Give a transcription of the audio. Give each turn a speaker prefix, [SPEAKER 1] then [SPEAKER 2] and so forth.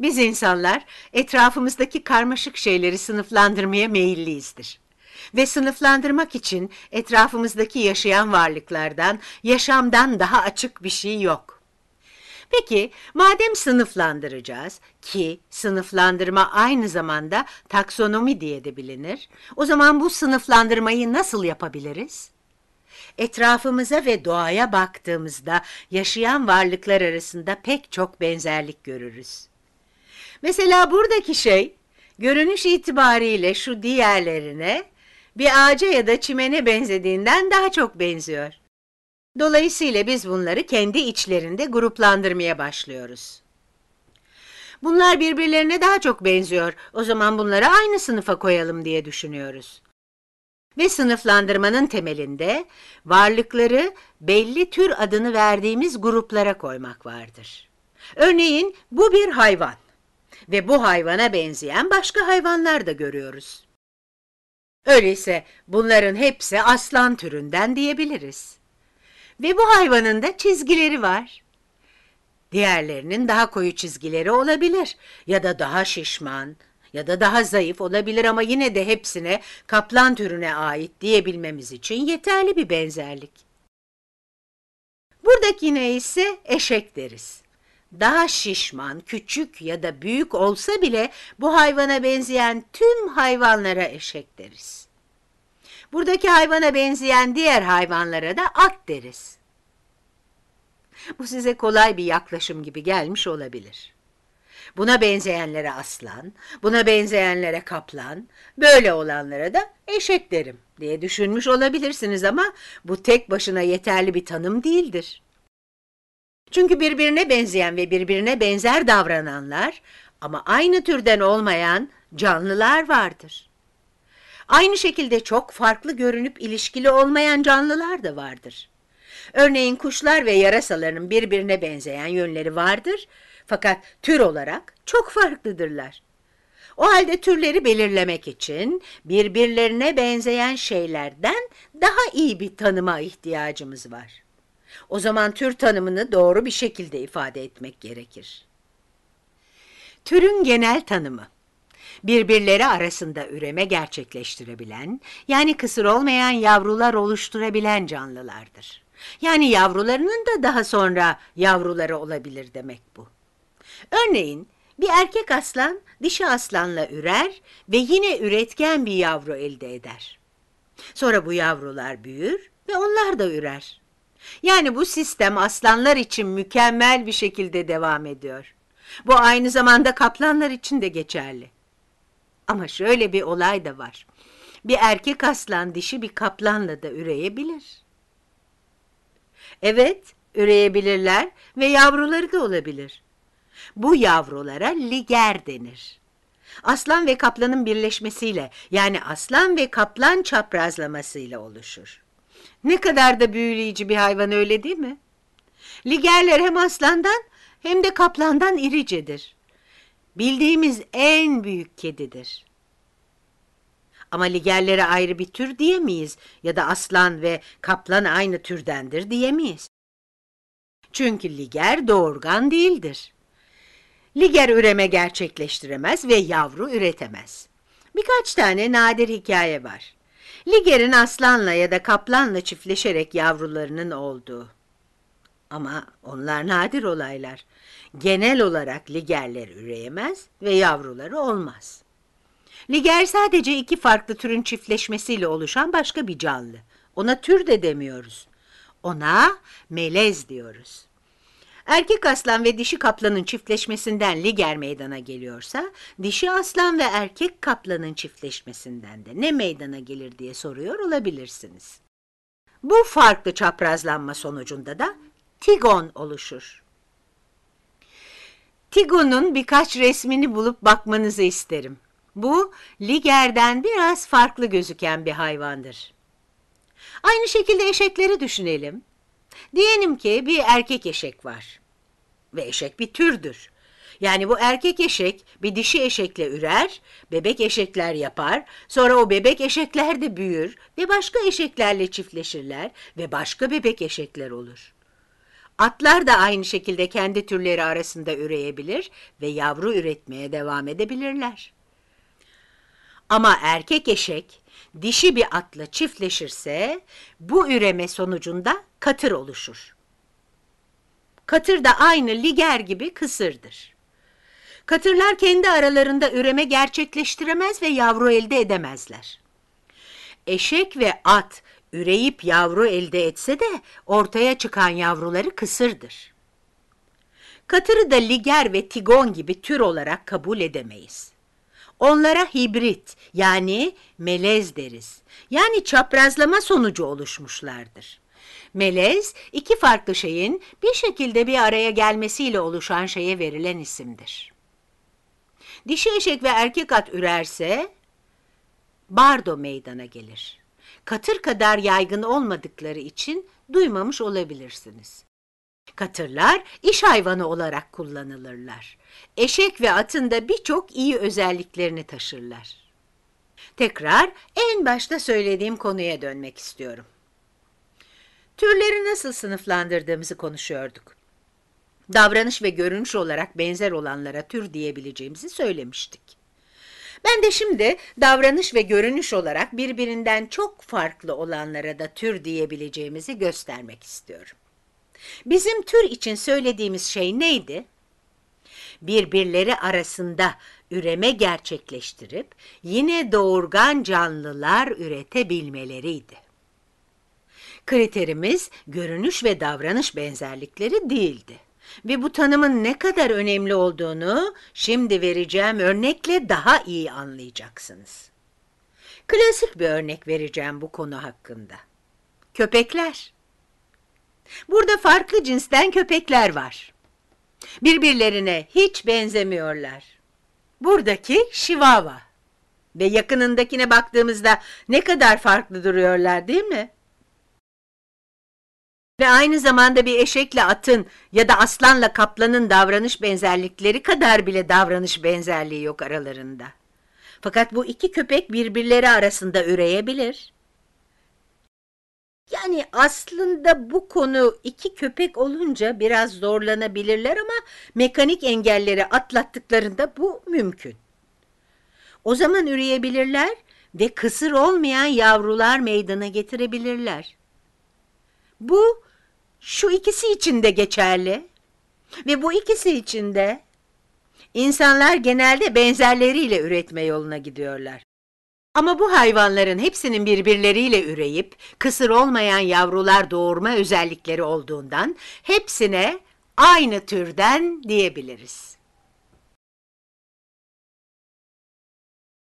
[SPEAKER 1] Biz insanlar etrafımızdaki karmaşık şeyleri sınıflandırmaya meyilliyizdir. Ve sınıflandırmak için etrafımızdaki yaşayan varlıklardan, yaşamdan daha açık bir şey yok. Peki madem sınıflandıracağız ki sınıflandırma aynı zamanda taksonomi diye de bilinir, o zaman bu sınıflandırmayı nasıl yapabiliriz? Etrafımıza ve doğaya baktığımızda yaşayan varlıklar arasında pek çok benzerlik görürüz. Mesela buradaki şey görünüş itibariyle şu diğerlerine bir ağaca ya da çimene benzediğinden daha çok benziyor. Dolayısıyla biz bunları kendi içlerinde gruplandırmaya başlıyoruz. Bunlar birbirlerine daha çok benziyor, o zaman bunları aynı sınıfa koyalım diye düşünüyoruz. Ve sınıflandırmanın temelinde varlıkları belli tür adını verdiğimiz gruplara koymak vardır. Örneğin bu bir hayvan ve bu hayvana benzeyen başka hayvanlar da görüyoruz. Öyleyse bunların hepsi aslan türünden diyebiliriz. Ve bu hayvanın da çizgileri var. Diğerlerinin daha koyu çizgileri olabilir ya da daha şişman ya da daha zayıf olabilir ama yine de hepsine kaplan türüne ait diyebilmemiz için yeterli bir benzerlik. Buradaki Buradakine ise eşek deriz. Daha şişman, küçük ya da büyük olsa bile bu hayvana benzeyen tüm hayvanlara eşek deriz. Buradaki hayvana benzeyen diğer hayvanlara da at deriz. Bu size kolay bir yaklaşım gibi gelmiş olabilir. Buna benzeyenlere aslan, buna benzeyenlere kaplan, böyle olanlara da eşek derim diye düşünmüş olabilirsiniz ama bu tek başına yeterli bir tanım değildir. Çünkü birbirine benzeyen ve birbirine benzer davrananlar ama aynı türden olmayan canlılar vardır. Aynı şekilde çok farklı görünüp ilişkili olmayan canlılar da vardır. Örneğin kuşlar ve yarasaların birbirine benzeyen yönleri vardır fakat tür olarak çok farklıdırlar. O halde türleri belirlemek için birbirlerine benzeyen şeylerden daha iyi bir tanıma ihtiyacımız var. O zaman tür tanımını doğru bir şekilde ifade etmek gerekir. Türün genel tanımı birbirleri arasında üreme gerçekleştirebilen, yani kısır olmayan yavrular oluşturabilen canlılardır. Yani yavrularının da daha sonra yavruları olabilir demek bu. Örneğin bir erkek aslan dişi aslanla ürer ve yine üretken bir yavru elde eder. Sonra bu yavrular büyür ve onlar da ürer. Yani bu sistem aslanlar için mükemmel bir şekilde devam ediyor. Bu aynı zamanda kaplanlar için de geçerli. Ama şöyle bir olay da var. Bir erkek aslan dişi bir kaplanla da üreyebilir. Evet, üreyebilirler ve yavruları da olabilir. Bu yavrulara liger denir. Aslan ve kaplanın birleşmesiyle yani aslan ve kaplan çaprazlamasıyla oluşur. Ne kadar da büyüleyici bir hayvan öyle değil mi? Ligerler hem aslandan hem de kaplandan iricedir. Bildiğimiz en büyük kedidir. Ama ligerlere ayrı bir tür diyemeyiz ya da aslan ve kaplan aynı türdendir diyemeyiz. Çünkü liger doğurgan değildir. Liger üreme gerçekleştiremez ve yavru üretemez. Birkaç tane nadir hikaye var. Liger'in aslanla ya da kaplanla çiftleşerek yavrularının olduğu. Ama onlar nadir olaylar. Genel olarak ligerler üreyemez ve yavruları olmaz. Liger sadece iki farklı türün çiftleşmesiyle oluşan başka bir canlı. Ona tür de demiyoruz. Ona melez diyoruz. Erkek aslan ve dişi kaplanın çiftleşmesinden liger meydana geliyorsa, dişi aslan ve erkek kaplanın çiftleşmesinden de ne meydana gelir diye soruyor olabilirsiniz. Bu farklı çaprazlanma sonucunda da tigon oluşur. Tigon'un birkaç resmini bulup bakmanızı isterim. Bu, ligerden biraz farklı gözüken bir hayvandır. Aynı şekilde eşekleri düşünelim. Diyelim ki bir erkek eşek var ve eşek bir türdür. Yani bu erkek eşek bir dişi eşekle ürer, bebek eşekler yapar, sonra o bebek eşekler de büyür ve başka eşeklerle çiftleşirler ve başka bebek eşekler olur. Atlar da aynı şekilde kendi türleri arasında üreyebilir ve yavru üretmeye devam edebilirler. Ama erkek eşek dişi bir atla çiftleşirse bu üreme sonucunda katır oluşur. Katır da aynı liger gibi kısırdır. Katırlar kendi aralarında üreme gerçekleştiremez ve yavru elde edemezler. Eşek ve at üreyip yavru elde etse de ortaya çıkan yavruları kısırdır. Katırı da liger ve tigon gibi tür olarak kabul edemeyiz. Onlara hibrit yani melez deriz. Yani çaprazlama sonucu oluşmuşlardır. Melez, iki farklı şeyin bir şekilde bir araya gelmesiyle oluşan şeye verilen isimdir. Dişi eşek ve erkek at ürerse bardo meydana gelir. Katır kadar yaygın olmadıkları için duymamış olabilirsiniz. Katırlar iş hayvanı olarak kullanılırlar. Eşek ve atın da birçok iyi özelliklerini taşırlar. Tekrar en başta söylediğim konuya dönmek istiyorum. Türleri nasıl sınıflandırdığımızı konuşuyorduk. Davranış ve görünüş olarak benzer olanlara tür diyebileceğimizi söylemiştik. Ben de şimdi davranış ve görünüş olarak birbirinden çok farklı olanlara da tür diyebileceğimizi göstermek istiyorum. Bizim tür için söylediğimiz şey neydi? Birbirleri arasında üreme gerçekleştirip yine doğurgan canlılar üretebilmeleriydi. Kriterimiz görünüş ve davranış benzerlikleri değildi ve bu tanımın ne kadar önemli olduğunu şimdi vereceğim örnekle daha iyi anlayacaksınız. Klasik bir örnek vereceğim bu konu hakkında. Köpekler. Burada farklı cinsten köpekler var. Birbirlerine hiç benzemiyorlar. Buradaki Şivava ve yakınındakine baktığımızda ne kadar farklı duruyorlar değil mi? Ve aynı zamanda bir eşekle atın ya da aslanla kaplanın davranış benzerlikleri kadar bile davranış benzerliği yok aralarında. Fakat bu iki köpek birbirleri arasında üreyebilir. Yani aslında bu konu iki köpek olunca biraz zorlanabilirler ama mekanik engelleri atlattıklarında bu mümkün. O zaman üreyebilirler ve kısır olmayan yavrular meydana getirebilirler. Bu şu ikisi için de geçerli ve bu ikisi için de insanlar genelde benzerleriyle üretme yoluna gidiyorlar. Ama bu hayvanların hepsinin birbirleriyle üreyip kısır olmayan yavrular doğurma özellikleri olduğundan hepsine aynı türden diyebiliriz.